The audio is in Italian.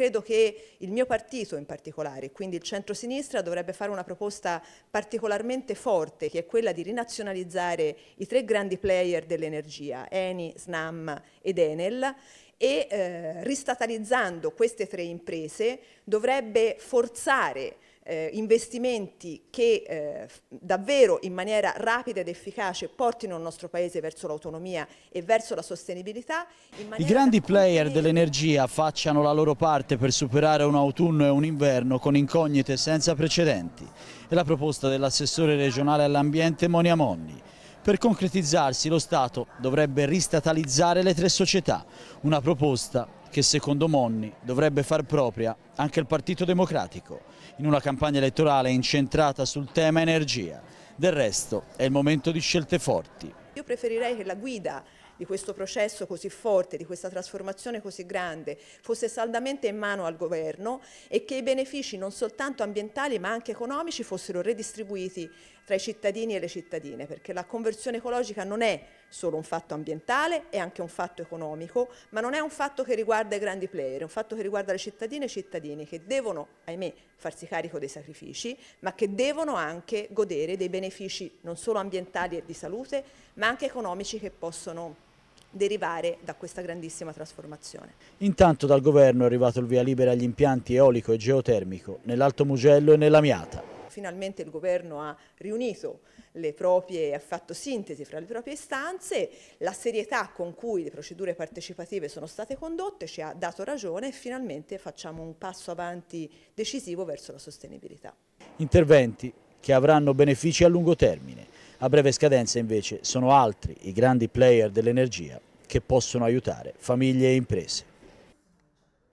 credo che il mio partito in particolare, quindi il centrosinistra, dovrebbe fare una proposta particolarmente forte, che è quella di rinazionalizzare i tre grandi player dell'energia, Eni, Snam ed Enel, e eh, ristatalizzando queste tre imprese dovrebbe forzare eh, investimenti che eh, davvero in maniera rapida ed efficace portino il nostro Paese verso l'autonomia e verso la sostenibilità. I grandi player dell'energia facciano la loro parte per superare un autunno e un inverno con incognite senza precedenti. È la proposta dell'assessore regionale all'ambiente Monia Monni. Per concretizzarsi lo Stato dovrebbe ristatalizzare le tre società, una proposta che secondo Monni dovrebbe far propria anche il Partito Democratico, in una campagna elettorale incentrata sul tema energia. Del resto è il momento di scelte forti. Io preferirei che la guida di questo processo così forte, di questa trasformazione così grande, fosse saldamente in mano al governo e che i benefici non soltanto ambientali ma anche economici fossero redistribuiti tra i cittadini e le cittadine, perché la conversione ecologica non è solo un fatto ambientale, è anche un fatto economico, ma non è un fatto che riguarda i grandi player, è un fatto che riguarda le cittadine e i cittadini che devono, ahimè, farsi carico dei sacrifici, ma che devono anche godere dei benefici non solo ambientali e di salute, ma anche economici che possono derivare da questa grandissima trasformazione. Intanto dal governo è arrivato il via libera agli impianti eolico e geotermico nell'Alto Mugello e nella Miata. Finalmente il governo ha riunito le proprie, ha fatto sintesi fra le proprie istanze, la serietà con cui le procedure partecipative sono state condotte ci ha dato ragione e finalmente facciamo un passo avanti decisivo verso la sostenibilità. Interventi che avranno benefici a lungo termine a breve scadenza invece sono altri i grandi player dell'energia che possono aiutare famiglie e imprese.